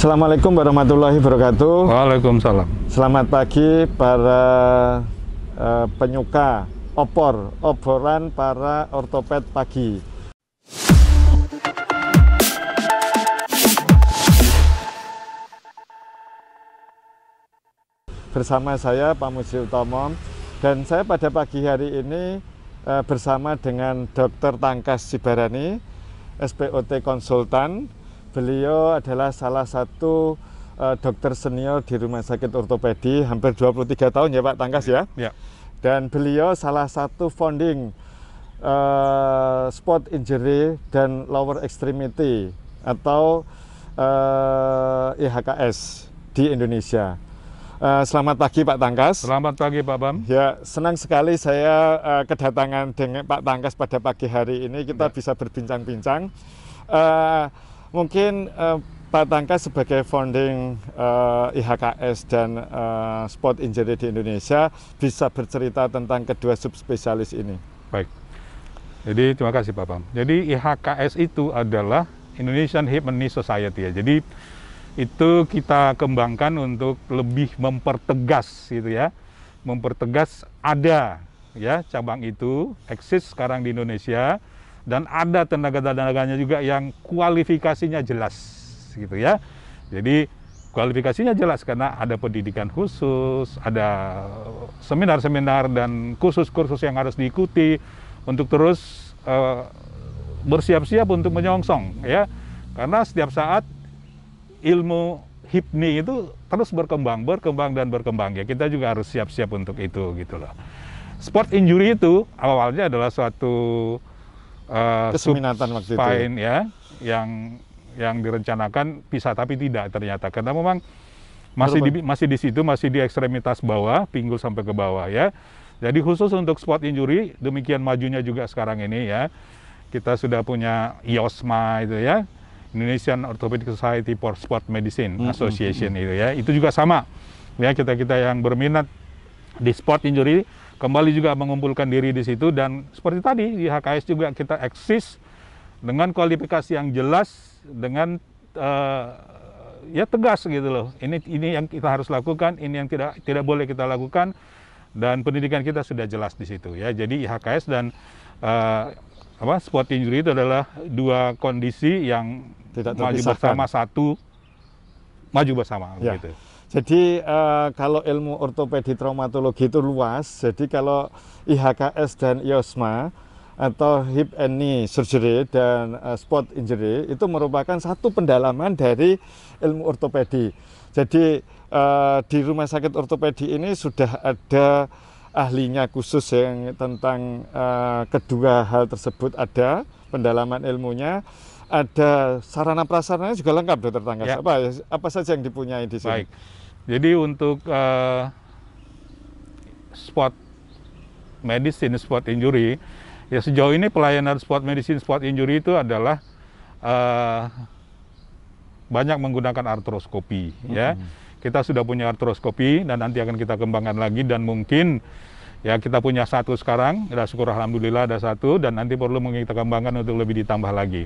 Assalamualaikum warahmatullahi wabarakatuh. Waalaikumsalam. Selamat pagi para uh, penyuka opor, oporan para ortoped pagi. Bersama saya Pak Musi Utomo dan saya pada pagi hari ini uh, bersama dengan Dr. Tangkas Sibarani, SPOT Konsultan Beliau adalah salah satu uh, dokter senior di Rumah Sakit Ortopedi hampir 23 tahun ya Pak Tangkas ya. ya. Dan beliau salah satu founding uh, eh, sport injury dan lower extremity atau uh, eh, IHKS di Indonesia. Uh, selamat pagi Pak Tangkas. Selamat pagi Pak Bam. Ya, senang sekali saya uh, kedatangan dengan Pak Tangkas pada pagi hari ini kita ya. bisa berbincang-bincang. Uh, Mungkin uh, eh, Tangka sebagai founding uh, eh, IHKS dan uh, eh, sport injury di Indonesia bisa bercerita tentang kedua subspesialis ini. Baik. Jadi terima kasih Pak Pam. Jadi IHKS itu adalah Indonesian Hip and Knee Society ya. Jadi itu kita kembangkan untuk lebih mempertegas gitu ya. Mempertegas ada ya cabang itu eksis sekarang di Indonesia dan ada tenaga-tenaganya juga yang kualifikasinya jelas gitu ya. Jadi kualifikasinya jelas karena ada pendidikan khusus, ada seminar-seminar dan kursus-kursus yang harus diikuti untuk terus uh, bersiap-siap untuk menyongsong ya. Karena setiap saat ilmu hipni itu terus berkembang, berkembang dan berkembang ya. Kita juga harus siap-siap untuk itu gitu loh. Sport injury itu awalnya adalah suatu uh, eh, keminatan waktu itu. Ya? ya yang yang direncanakan bisa tapi tidak ternyata karena memang masih di, masih di situ masih di ekstremitas bawah pinggul sampai ke bawah ya jadi khusus untuk spot injury demikian majunya juga sekarang ini ya kita sudah punya IOSMA itu ya Indonesian Orthopedic Society for Sport Medicine mm-hmm. Association mm -hmm. itu ya itu juga sama ya kita kita yang berminat di spot injury kembali juga mengumpulkan diri di situ dan seperti tadi di HKS juga kita eksis dengan kualifikasi yang jelas dengan uh, ya tegas gitu loh ini ini yang kita harus lakukan ini yang tidak tidak boleh kita lakukan dan pendidikan kita sudah jelas di situ ya jadi IHKS dan uh, apa sport injury itu adalah dua kondisi yang tidak maju bersama satu maju bersama ya. gitu. Jadi uh, kalau ilmu ortopedi traumatologi itu luas, jadi kalau IHKS dan IOSMA atau hip and knee surgery dan uh, spot injury itu merupakan satu pendalaman dari ilmu ortopedi. Jadi uh, di rumah sakit ortopedi ini sudah ada ahlinya khusus yang tentang uh, kedua hal tersebut ada pendalaman ilmunya ada sarana prasarana juga lengkap dokter tangga Ya. Apa ya, apa saja yang dipunyai di sini? Baik. Jadi untuk uh, spot medicine spot injury ya sejauh ini pelayanan spot medicine spot injury itu adalah uh, banyak menggunakan artroskopi mm -hmm. ya. Kita sudah punya artroskopi dan nanti akan kita kembangkan lagi dan mungkin Ya kita punya satu sekarang, ya syukur Alhamdulillah ada satu, dan nanti perlu kita kembangkan untuk lebih ditambah lagi.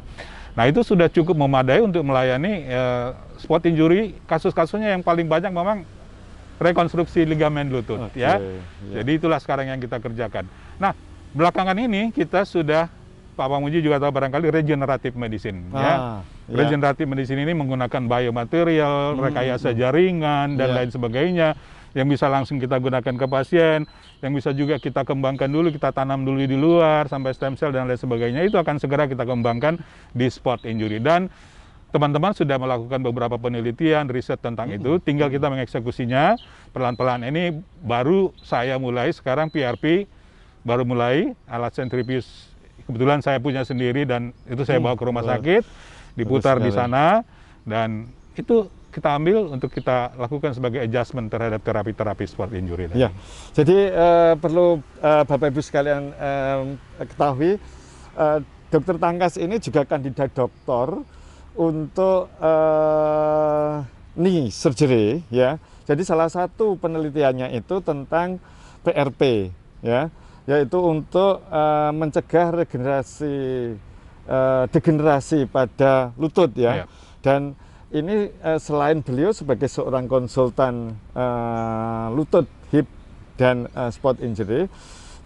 Nah itu sudah cukup memadai untuk melayani eh, spot injury, kasus-kasusnya yang paling banyak memang rekonstruksi ligamen lutut okay, ya. Yeah. Jadi itulah sekarang yang kita kerjakan. Nah, belakangan ini kita sudah Pak Pamuji juga tahu barangkali regenerative medicine ah, ya. ya. Regenerative medicine ini menggunakan biomaterial, hmm, rekayasa hmm. jaringan dan ya. lain sebagainya yang bisa langsung kita gunakan ke pasien, yang bisa juga kita kembangkan dulu, kita tanam dulu di luar sampai stem cell dan lain sebagainya itu akan segera kita kembangkan di spot injury dan teman-teman sudah melakukan beberapa penelitian, riset tentang itu, hmm. tinggal kita mengeksekusinya pelan-pelan. Ini baru saya mulai sekarang PRP baru mulai alat sentripis kebetulan saya punya sendiri dan itu saya hmm, bawa ke rumah sakit, diputar di sana dan itu kita ambil untuk kita lakukan sebagai adjustment terhadap terapi-terapi sport injury? Ya, jadi uh, perlu uh, Bapak Ibu sekalian uh, ketahui, uh, Dokter Tangkas ini juga kandidat doktor untuk uh, knee surgery, ya. Jadi salah satu penelitiannya itu tentang PRP, ya, yaitu untuk uh, mencegah regenerasi uh, degenerasi pada lutut, ya. ya. Dan ini uh, selain beliau sebagai seorang konsultan uh, lutut, hip, dan uh, eh, sport injury,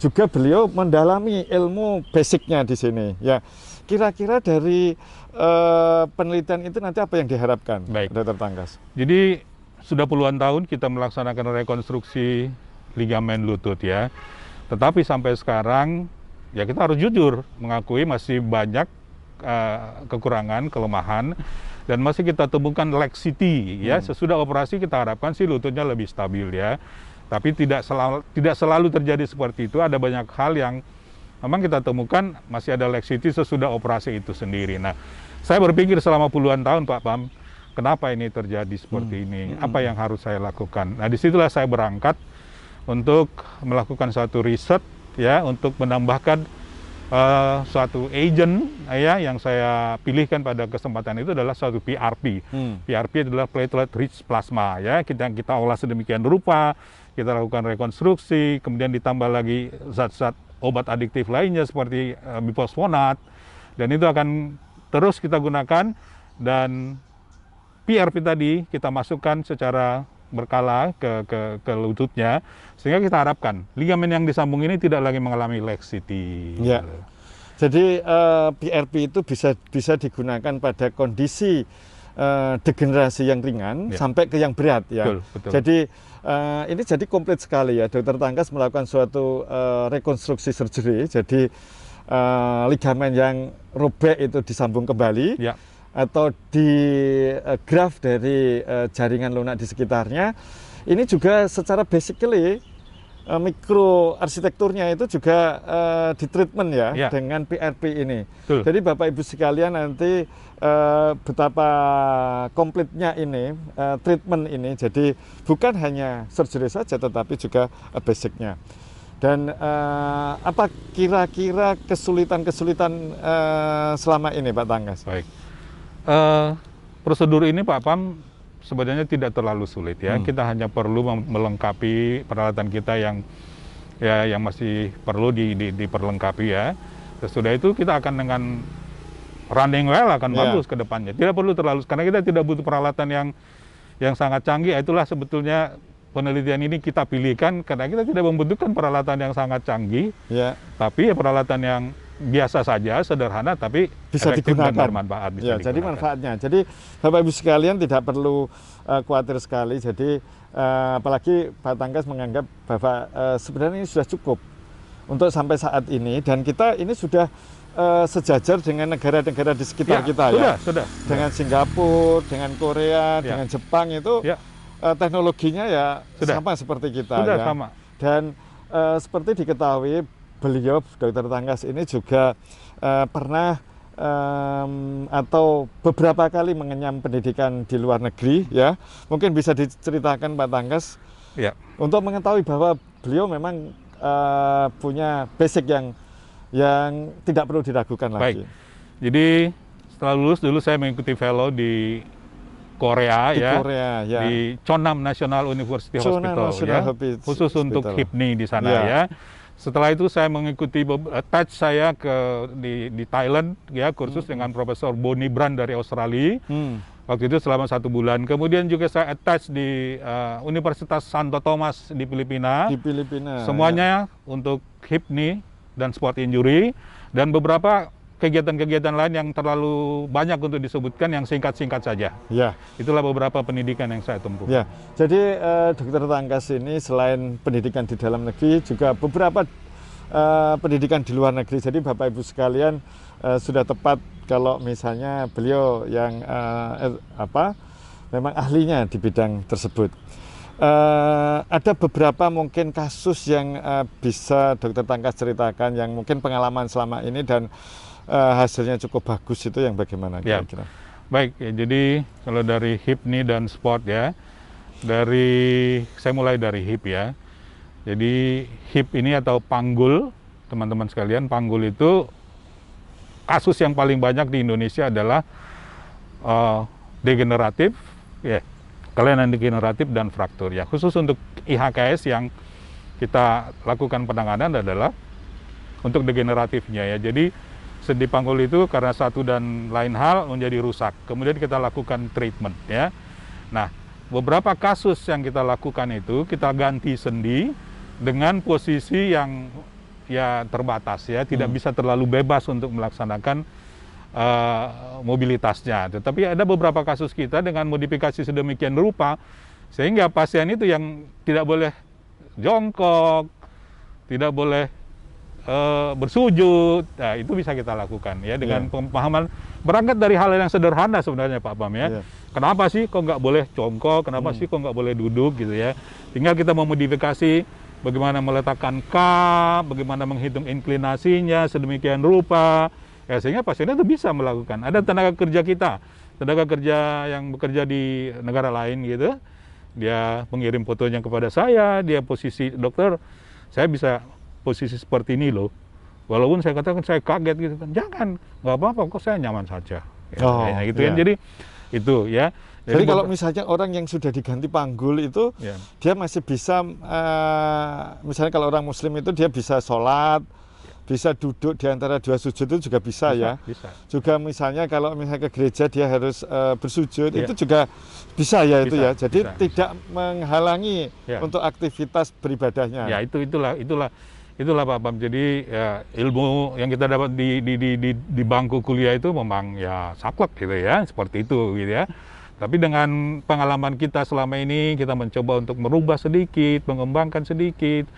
juga beliau mendalami ilmu basicnya di sini. Ya, kira-kira dari uh, penelitian itu nanti apa yang diharapkan, Baik. Dr. Tangkas? Jadi sudah puluhan tahun kita melaksanakan rekonstruksi ligamen lutut ya, tetapi sampai sekarang ya kita harus jujur mengakui masih banyak uh, kekurangan, kelemahan dan masih kita temukan laxity ya. Hmm. Sesudah operasi kita harapkan sih lututnya lebih stabil ya. Tapi tidak selalu tidak selalu terjadi seperti itu. Ada banyak hal yang memang kita temukan masih ada laxity sesudah operasi itu sendiri. Nah, saya berpikir selama puluhan tahun Pak Pam, kenapa ini terjadi seperti hmm. ini? Hmm. Apa yang harus saya lakukan? Nah, disitulah saya berangkat untuk melakukan suatu riset ya untuk menambahkan uh, suatu agent ya yang saya pilihkan pada kesempatan itu adalah suatu PRP. Hmm. PRP adalah platelet rich plasma ya. Kita kita olah sedemikian rupa, kita lakukan rekonstruksi, kemudian ditambah lagi zat-zat obat adiktif lainnya seperti uh, eh, bifosfonat dan itu akan terus kita gunakan dan PRP tadi kita masukkan secara berkala ke, ke, ke lututnya sehingga kita harapkan ligamen yang disambung ini tidak lagi mengalami laxity. Ya. Jadi uh, eh, PRP itu bisa bisa digunakan pada kondisi uh, degenerasi yang ringan ya. sampai ke yang berat ya. Betul, betul. Jadi uh, ini jadi komplit sekali ya. Dokter Tangkas melakukan suatu uh, rekonstruksi surgery. Jadi uh, ligamen yang robek itu disambung kembali. Ya atau di uh, graf dari uh, jaringan lunak di sekitarnya ini juga secara basically uh, mikro arsitekturnya itu juga uh, di treatment ya, ya. dengan PRP ini. Betul. Jadi Bapak Ibu sekalian nanti uh, betapa komplitnya ini uh, treatment ini. Jadi bukan hanya surgery saja tetapi juga uh, basicnya. Dan uh, apa kira-kira kesulitan-kesulitan uh, selama ini Pak Tanggas? Baik uh, prosedur ini Pak Pam sebenarnya tidak terlalu sulit ya. Hmm. Kita hanya perlu melengkapi peralatan kita yang ya yang masih perlu di, di, diperlengkapi ya. Sesudah itu kita akan dengan running well akan yeah. bagus ke depannya. Tidak perlu terlalu karena kita tidak butuh peralatan yang yang sangat canggih. Ya, itulah sebetulnya penelitian ini kita pilihkan karena kita tidak membutuhkan peralatan yang sangat canggih. Yeah. Tapi ya peralatan yang biasa saja, sederhana, tapi bisa digunakan. dan bermanfaat. Bisa ya, digunakan. jadi manfaatnya. Jadi Bapak Ibu sekalian tidak perlu uh, khawatir sekali. Jadi uh, apalagi Pak Tangkas menganggap bahwa uh, eh, sebenarnya ini sudah cukup untuk sampai saat ini dan kita ini sudah uh, sejajar dengan negara-negara di sekitar ya, kita sudah, ya. Sudah, Dengan ya. Singapura, dengan Korea, ya. dengan Jepang itu ya. uh, teknologinya ya sudah. sama seperti kita sudah, ya. sama. Dan uh, seperti diketahui beliau dokter Tangkas ini juga uh, pernah um, atau beberapa kali mengenyam pendidikan di luar negeri ya. Mungkin bisa diceritakan Pak Tangkas ya. untuk mengetahui bahwa beliau memang uh, punya basic yang yang tidak perlu diragukan Baik. lagi. Jadi setelah lulus dulu saya mengikuti fellow di Korea di ya, Korea, ya, di Chonam National University Chonam Hospital National ya, Hospital. khusus untuk hipni di sana ya. ya. Setelah itu saya mengikuti attach eh, saya ke di, di Thailand ya kursus hmm. dengan Profesor Boni Brand dari Australia. Hmm. Waktu itu selama satu bulan. Kemudian juga saya attach di uh, Universitas Santo Thomas di Filipina. Di Filipina. Semuanya ya. untuk hip knee dan sport injury dan beberapa kegiatan-kegiatan lain yang terlalu banyak untuk disebutkan yang singkat-singkat saja. Ya. Itulah beberapa pendidikan yang saya tempuh. Ya. Jadi uh, Dokter Tangkas ini selain pendidikan di dalam negeri juga beberapa uh, pendidikan di luar negeri. Jadi Bapak Ibu sekalian uh, sudah tepat kalau misalnya beliau yang uh, apa memang ahlinya di bidang tersebut. Eh, ada beberapa mungkin kasus yang uh, bisa dokter Tangkas ceritakan yang mungkin pengalaman selama ini dan uh, hasilnya cukup bagus itu yang bagaimana ya. kira-kira? Ya. Baik, ya, jadi kalau dari hip nih dan sport ya, dari saya mulai dari hip ya. Jadi hip ini atau panggul, teman-teman sekalian, panggul itu kasus yang paling banyak di Indonesia adalah uh, degeneratif, ya kelainan degeneratif dan fraktur. Ya, khusus untuk IHKS yang kita lakukan penanganan adalah untuk degeneratifnya ya. Jadi sendi panggul itu karena satu dan lain hal menjadi rusak. Kemudian kita lakukan treatment ya. Nah, beberapa kasus yang kita lakukan itu kita ganti sendi dengan posisi yang ya terbatas ya, tidak hmm. bisa terlalu bebas untuk melaksanakan uh, mobilitasnya. Tetapi ada beberapa kasus kita dengan modifikasi sedemikian rupa sehingga pasien itu yang tidak boleh jongkok, tidak boleh eh, bersujud. Nah, itu bisa kita lakukan ya dengan yeah. pemahaman berangkat dari hal yang sederhana sebenarnya Pak Pam ya. Yeah. Kenapa sih kok nggak boleh jongkok? Kenapa hmm. sih kok nggak boleh duduk gitu ya? Tinggal kita memodifikasi bagaimana meletakkan kap, bagaimana menghitung inklinasinya sedemikian rupa Ya, sehingga pasiennya itu bisa melakukan. Ada tenaga kerja kita, tenaga kerja yang bekerja di negara lain gitu, dia mengirim fotonya kepada saya, dia posisi dokter, saya bisa posisi seperti ini loh. Walaupun saya katakan saya kaget gitu kan, jangan, nggak apa-apa kok saya nyaman saja. Ya, oh, gitu kan. iya. kan. Jadi itu ya. Jadi, Jadi kalau misalnya orang yang sudah diganti panggul itu, ya. dia masih bisa, uh, misalnya kalau orang Muslim itu dia bisa sholat, bisa duduk di antara dua sujud itu juga bisa, bisa ya. Bisa. Juga misalnya kalau misalnya ke gereja dia harus uh, bersujud ya. itu juga bisa ya bisa, itu ya. Jadi bisa, tidak bisa. menghalangi ya. untuk aktivitas beribadahnya. Ya itu itulah itulah itulah Pak Bam. Jadi ya, ilmu yang kita dapat di di, di di di bangku kuliah itu memang ya saklek gitu ya, seperti itu gitu ya. Tapi dengan pengalaman kita selama ini kita mencoba untuk merubah sedikit, mengembangkan sedikit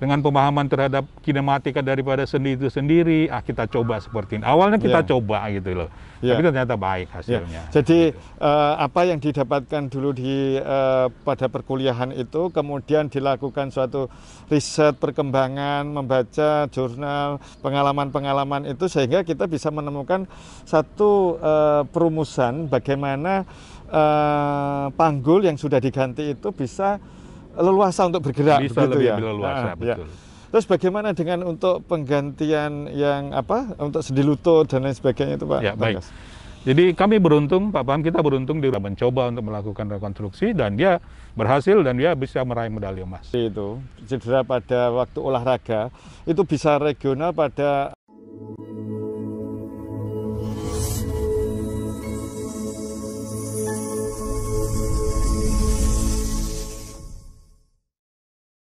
dengan pemahaman terhadap kinematika daripada sendi itu sendiri, ah kita coba seperti ini. Awalnya kita yeah. coba gitu loh, yeah. tapi ternyata baik hasilnya. Yeah. Jadi uh, apa yang didapatkan dulu di uh, pada perkuliahan itu, kemudian dilakukan suatu riset perkembangan, membaca jurnal, pengalaman-pengalaman itu sehingga kita bisa menemukan satu uh, perumusan bagaimana uh, panggul yang sudah diganti itu bisa leluasa untuk bergerak bisa begitu lebih ya. leluasa nah, betul. Ya. Terus bagaimana dengan untuk penggantian yang apa untuk sediluto dan lain sebagainya itu Pak? Ya, baik. Jadi kami beruntung, Pak Paham kita beruntung dia mencoba untuk melakukan rekonstruksi dan dia berhasil dan dia bisa meraih medali emas. Itu cedera pada waktu olahraga itu bisa regional pada